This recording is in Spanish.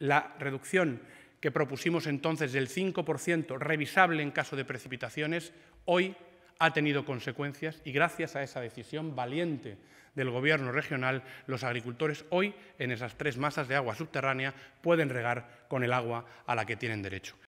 La reducción que propusimos entonces del 5% revisable en caso de precipitaciones, hoy ha tenido consecuencias y gracias a esa decisión valiente del Gobierno regional, los agricultores hoy en esas tres masas de agua subterránea pueden regar con el agua a la que tienen derecho.